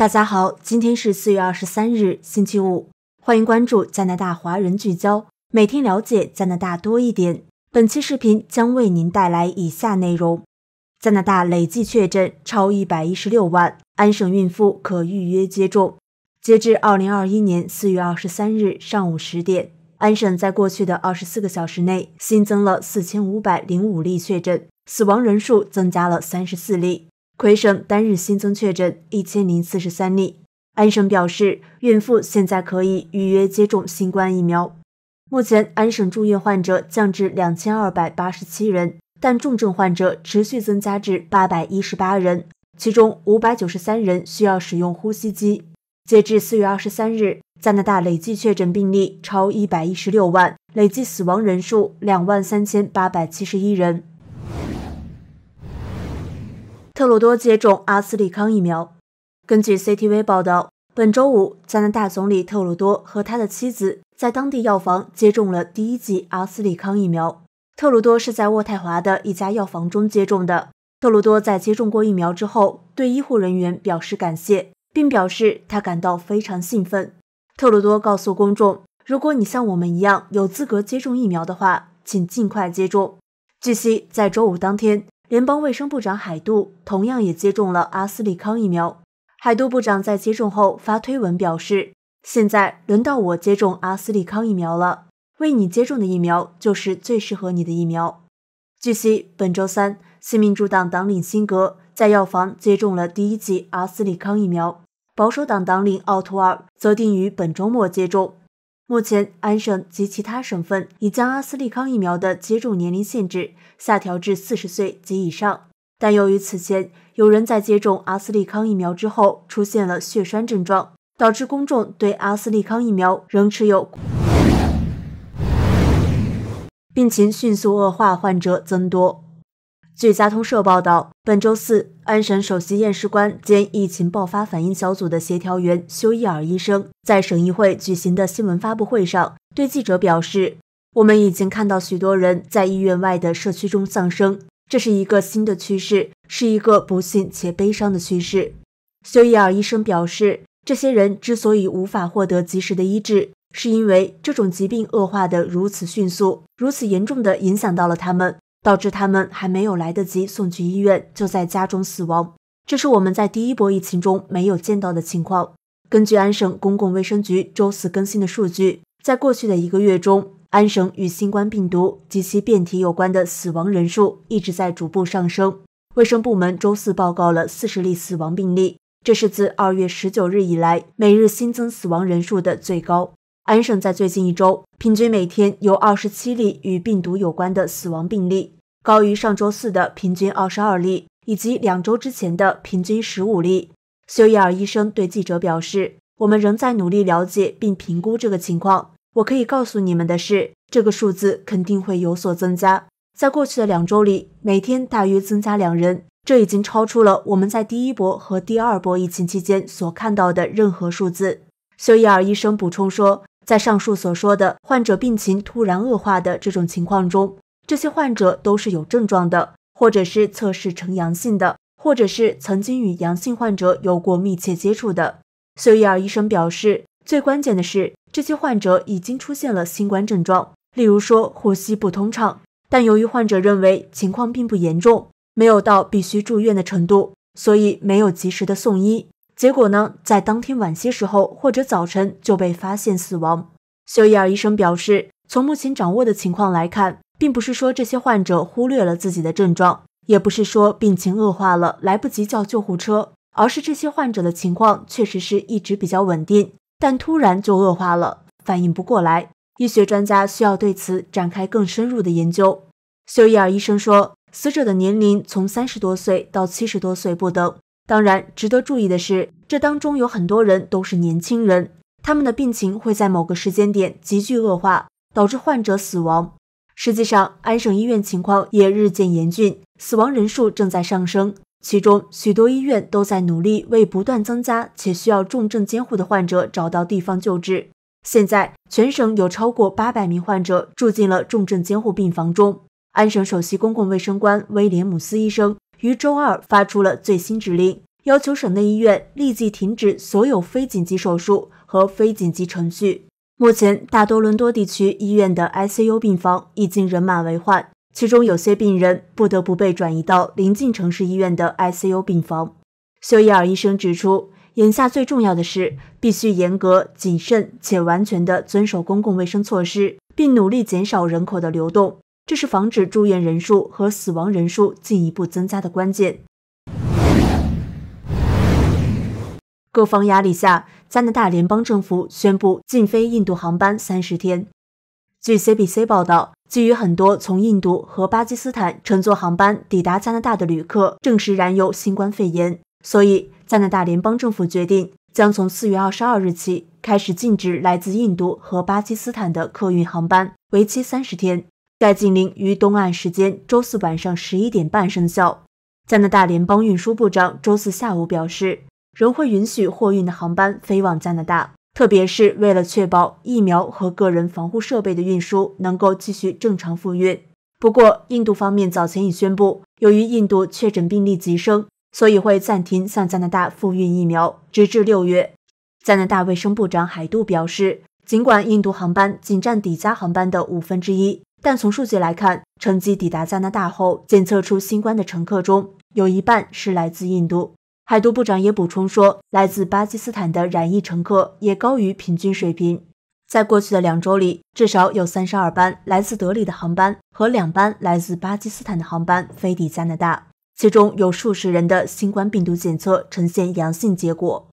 大家好，今天是四月二十三日，星期五，欢迎关注加拿大华人聚焦，每天了解加拿大多一点。本期视频将为您带来以下内容：加拿大累计确诊超一百一十六万，安省孕妇可预约接种。截至二零二一年四月二十三日上午十点，安省在过去的二十四个小时内新增了四千五百零五例确诊，死亡人数增加了三十四例。魁省单日新增确诊一千零四十三例。安省表示，孕妇现在可以预约接种新冠疫苗。目前，安省住院患者降至两千二百八十七人，但重症患者持续增加至八百一十八人，其中五百九十三人需要使用呼吸机。截至四月二十三日，加拿大累计确诊病例超一百一十六万，累计死亡人数两万三千八百七十一人。特鲁多接种阿斯利康疫苗。根据 CTV 报道，本周五，加拿大总理特鲁多和他的妻子在当地药房接种了第一剂阿斯利康疫苗。特鲁多是在渥太华的一家药房中接种的。特鲁多在接种过疫苗之后，对医护人员表示感谢，并表示他感到非常兴奋。特鲁多告诉公众：“如果你像我们一样有资格接种疫苗的话，请尽快接种。”据悉，在周五当天。联邦卫生部长海杜同样也接种了阿斯利康疫苗。海杜部长在接种后发推文表示：“现在轮到我接种阿斯利康疫苗了。为你接种的疫苗就是最适合你的疫苗。”据悉，本周三，新民主党党领辛格在药房接种了第一剂阿斯利康疫苗。保守党党领奥图尔则定于本周末接种。目前，安省及其他省份已将阿斯利康疫苗的接种年龄限制下调至四十岁及以上。但由于此前有人在接种阿斯利康疫苗之后出现了血栓症状，导致公众对阿斯利康疫苗仍持有。病情迅速恶化，患者增多。据加通社报道，本周四，安省首席验尸官兼疫情爆发反应小组的协调员休伊尔医生在省议会举行的新闻发布会上对记者表示：“我们已经看到许多人在医院外的社区中丧生，这是一个新的趋势，是一个不幸且悲伤的趋势。”休伊尔医生表示，这些人之所以无法获得及时的医治，是因为这种疾病恶化的如此迅速，如此严重的影响到了他们。导致他们还没有来得及送去医院，就在家中死亡。这是我们在第一波疫情中没有见到的情况。根据安省公共卫生局周四更新的数据，在过去的一个月中，安省与新冠病毒及其变体有关的死亡人数一直在逐步上升。卫生部门周四报告了四十例死亡病例，这是自二月十九日以来每日新增死亡人数的最高。安省在最近一周平均每天有二十七例与病毒有关的死亡病例，高于上周四的平均二十二例，以及两周之前的平均十五例。休伊尔医生对记者表示：“我们仍在努力了解并评估这个情况。我可以告诉你们的是，这个数字肯定会有所增加。在过去的两周里，每天大约增加两人，这已经超出了我们在第一波和第二波疫情期间所看到的任何数字。”休伊尔医生补充说。在上述所说的患者病情突然恶化的这种情况中，这些患者都是有症状的，或者是测试呈阳性的，或者是曾经与阳性患者有过密切接触的。修伊尔医生表示，最关键的是这些患者已经出现了新冠症状，例如说呼吸不通畅，但由于患者认为情况并不严重，没有到必须住院的程度，所以没有及时的送医。结果呢，在当天晚些时候或者早晨就被发现死亡。休伊尔医生表示，从目前掌握的情况来看，并不是说这些患者忽略了自己的症状，也不是说病情恶化了来不及叫救护车，而是这些患者的情况确实是一直比较稳定，但突然就恶化了，反应不过来。医学专家需要对此展开更深入的研究。休伊尔医生说，死者的年龄从三十多岁到七十多岁不等。当然，值得注意的是，这当中有很多人都是年轻人，他们的病情会在某个时间点急剧恶化，导致患者死亡。实际上，安省医院情况也日渐严峻，死亡人数正在上升。其中，许多医院都在努力为不断增加且需要重症监护的患者找到地方救治。现在，全省有超过八百名患者住进了重症监护病房中。安省首席公共卫生官威廉姆斯医生。于周二发出了最新指令，要求省内医院立即停止所有非紧急手术和非紧急程序。目前，大多伦多地区医院的 ICU 病房已经人满为患，其中有些病人不得不被转移到临近城市医院的 ICU 病房。休伊尔医生指出，眼下最重要的是必须严格、谨慎且完全地遵守公共卫生措施，并努力减少人口的流动。这是防止住院人数和死亡人数进一步增加的关键。各方压力下，加拿大联邦政府宣布禁飞印度航班三十天。据 CBC 报道，基于很多从印度和巴基斯坦乘坐航班抵达加拿大的旅客证实染有新冠肺炎，所以加拿大联邦政府决定将从四月二十二日起开始禁止来自印度和巴基斯坦的客运航班，为期三十天。该禁令于东岸时间周四晚上十一点半生效。加拿大联邦运输部长周四下午表示，仍会允许货运的航班飞往加拿大，特别是为了确保疫苗和个人防护设备的运输能够继续正常复运。不过，印度方面早前已宣布，由于印度确诊病例急升，所以会暂停向加拿大复运疫苗，直至六月。加拿大卫生部长海杜表示，尽管印度航班仅占抵加航班的五分之一。但从数据来看，乘机抵达加拿大后检测出新冠的乘客中，有一半是来自印度。海都部长也补充说，来自巴基斯坦的染疫乘客也高于平均水平。在过去的两周里，至少有三十二班来自德里的航班和两班来自巴基斯坦的航班飞抵加拿大，其中有数十人的新冠病毒检测呈现阳性结果。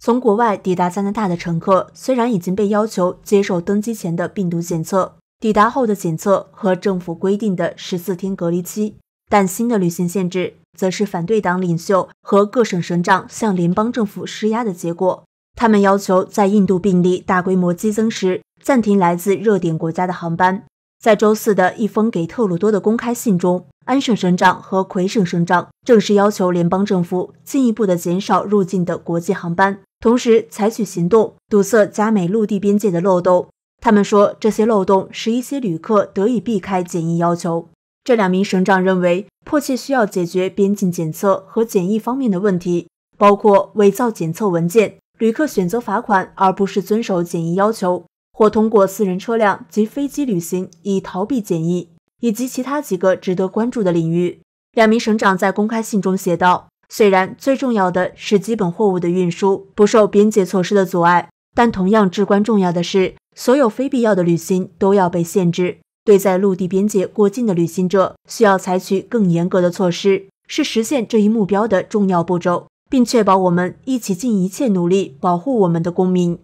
从国外抵达加拿大的乘客虽然已经被要求接受登机前的病毒检测。抵达后的检测和政府规定的十四天隔离期，但新的旅行限制则是反对党领袖和各省省长向联邦政府施压的结果。他们要求在印度病例大规模激增时暂停来自热点国家的航班。在周四的一封给特鲁多的公开信中，安省省长和魁省省长正式要求联邦政府进一步的减少入境的国际航班，同时采取行动堵塞加美陆地边界的漏洞。他们说，这些漏洞使一些旅客得以避开检疫要求。这两名省长认为，迫切需要解决边境检测和检疫方面的问题，包括伪造检测文件、旅客选择罚款而不是遵守检疫要求，或通过私人车辆及飞机旅行以逃避检疫，以及其他几个值得关注的领域。两名省长在公开信中写道：“虽然最重要的是基本货物的运输不受边界措施的阻碍，但同样至关重要的是。”所有非必要的旅行都要被限制。对在陆地边界过境的旅行者，需要采取更严格的措施，是实现这一目标的重要步骤，并确保我们一起尽一切努力保护我们的公民。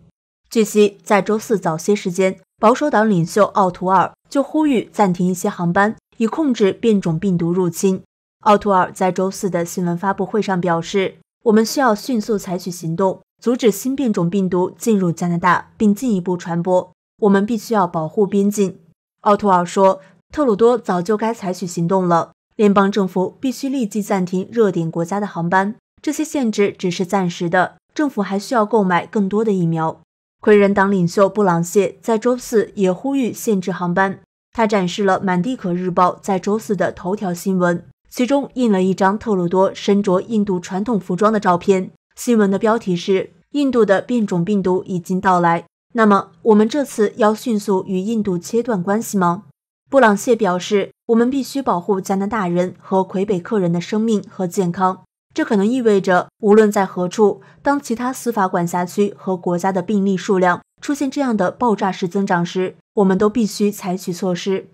据悉，在周四早些时间，保守党领袖奥图尔就呼吁暂停一些航班，以控制变种病毒入侵。奥图尔在周四的新闻发布会上表示：“我们需要迅速采取行动。”阻止新变种病毒进入加拿大并进一步传播，我们必须要保护边境。奥图尔说，特鲁多早就该采取行动了。联邦政府必须立即暂停热点国家的航班，这些限制只是暂时的。政府还需要购买更多的疫苗。魁人党领袖布朗谢在周四也呼吁限制航班。他展示了《满地可日报》在周四的头条新闻，其中印了一张特鲁多身着印度传统服装的照片。新闻的标题是。印度的变种病毒已经到来，那么我们这次要迅速与印度切断关系吗？布朗谢表示，我们必须保护加拿大人和魁北克人的生命和健康。这可能意味着，无论在何处，当其他司法管辖区和国家的病例数量出现这样的爆炸式增长时，我们都必须采取措施。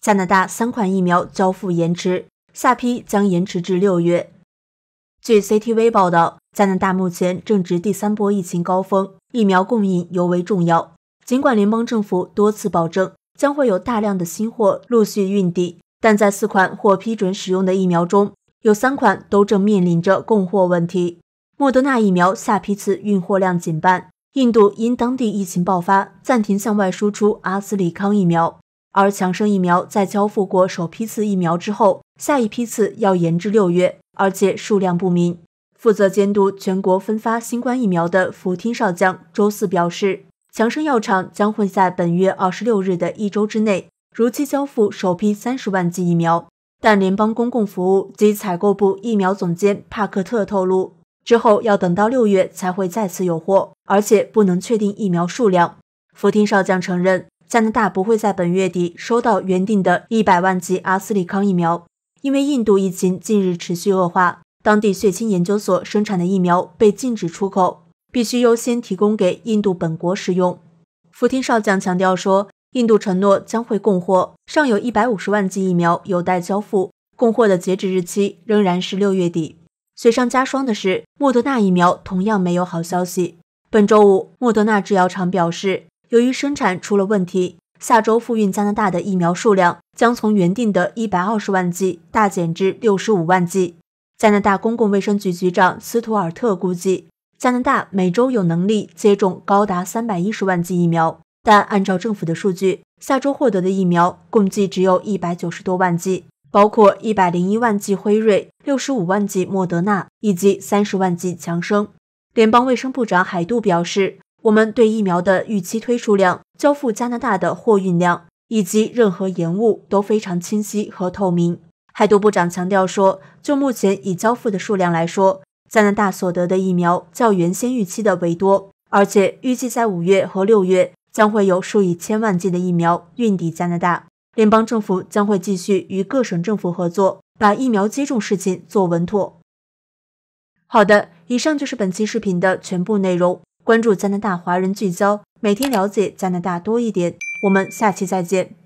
加拿大三款疫苗交付延迟，下批将延迟至六月。据 CTV 报道，加拿大目前正值第三波疫情高峰，疫苗供应尤为重要。尽管联邦政府多次保证将会有大量的新货陆续运抵，但在四款获批准使用的疫苗中，有三款都正面临着供货问题。莫德纳疫苗下批次运货量减半，印度因当地疫情爆发暂停向外输出阿斯利康疫苗，而强生疫苗在交付过首批次疫苗之后，下一批次要延至六月。而且数量不明。负责监督全国分发新冠疫苗的福汀少将周四表示，强生药厂将会在本月二十六日的一周之内如期交付首批三十万剂疫苗。但联邦公共服务及采购部疫苗总监帕克特透露，之后要等到六月才会再次有货，而且不能确定疫苗数量。福汀少将承认，加拿大不会在本月底收到原定的一百万剂阿斯利康疫苗。因为印度疫情近日持续恶化，当地血清研究所生产的疫苗被禁止出口，必须优先提供给印度本国使用。福汀少将强调说，印度承诺将会供货，尚有一百五十万剂疫苗有待交付，供货的截止日期仍然是六月底。雪上加霜的是，莫德纳疫苗同样没有好消息。本周五，莫德纳制药厂表示，由于生产出了问题。下周赴运加拿大的疫苗数量将从原定的一百二十万剂大减至六十五万剂。加拿大公共卫生局局长斯图尔特估计，加拿大每周有能力接种高达三百一十万剂疫苗，但按照政府的数据，下周获得的疫苗共计只有一百九十多万剂，包括一百零一万剂辉瑞、六十五万剂莫德纳以及三十万剂强生。联邦卫生部长海杜表示。我们对疫苗的预期推出量、交付加拿大的货运量以及任何延误都非常清晰和透明。海多部长强调说，就目前已交付的数量来说，加拿大所得的疫苗较原先预期的为多，而且预计在五月和六月将会有数以千万计的疫苗运抵加拿大。联邦政府将会继续与各省政府合作，把疫苗接种事情做稳妥。好的，以上就是本期视频的全部内容。关注加拿大华人聚焦，每天了解加拿大多一点。我们下期再见。